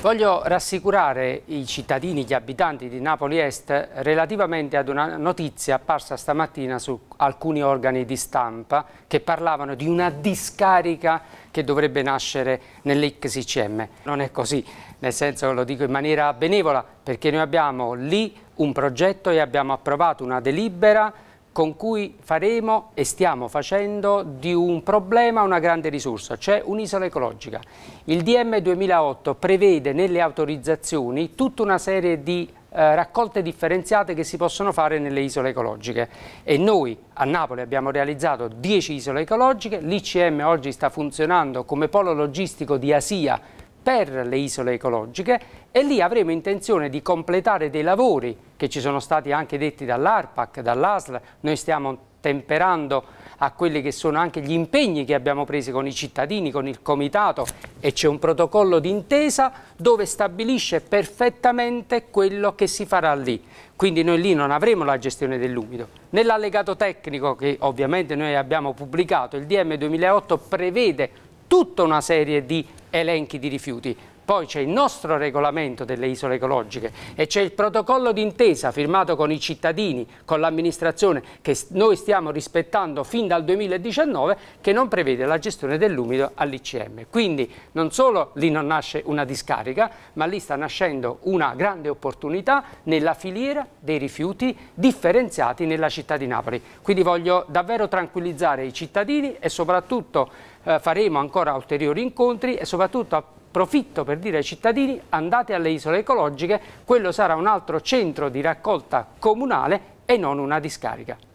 Voglio rassicurare i cittadini, gli abitanti di Napoli Est relativamente ad una notizia apparsa stamattina su alcuni organi di stampa che parlavano di una discarica che dovrebbe nascere nell'XCM. Non è così, nel senso lo dico in maniera benevola perché noi abbiamo lì un progetto e abbiamo approvato una delibera con cui faremo e stiamo facendo di un problema una grande risorsa, cioè un'isola ecologica. Il DM 2008 prevede nelle autorizzazioni tutta una serie di eh, raccolte differenziate che si possono fare nelle isole ecologiche e noi a Napoli abbiamo realizzato 10 isole ecologiche, l'ICM oggi sta funzionando come polo logistico di Asia per le isole ecologiche e lì avremo intenzione di completare dei lavori che ci sono stati anche detti dall'ARPAC, dall'ASL, noi stiamo temperando a quelli che sono anche gli impegni che abbiamo presi con i cittadini, con il comitato e c'è un protocollo d'intesa dove stabilisce perfettamente quello che si farà lì. Quindi noi lì non avremo la gestione dell'umido. Nell'allegato tecnico che ovviamente noi abbiamo pubblicato, il DM 2008 prevede tutta una serie di elenchi di rifiuti. Poi c'è il nostro regolamento delle isole ecologiche e c'è il protocollo d'intesa firmato con i cittadini, con l'amministrazione, che noi stiamo rispettando fin dal 2019, che non prevede la gestione dell'umido all'ICM. Quindi non solo lì non nasce una discarica, ma lì sta nascendo una grande opportunità nella filiera dei rifiuti differenziati nella città di Napoli. Quindi voglio davvero tranquillizzare i cittadini e soprattutto eh, faremo ancora ulteriori incontri e soprattutto approfitto per dire ai cittadini andate alle isole ecologiche, quello sarà un altro centro di raccolta comunale e non una discarica.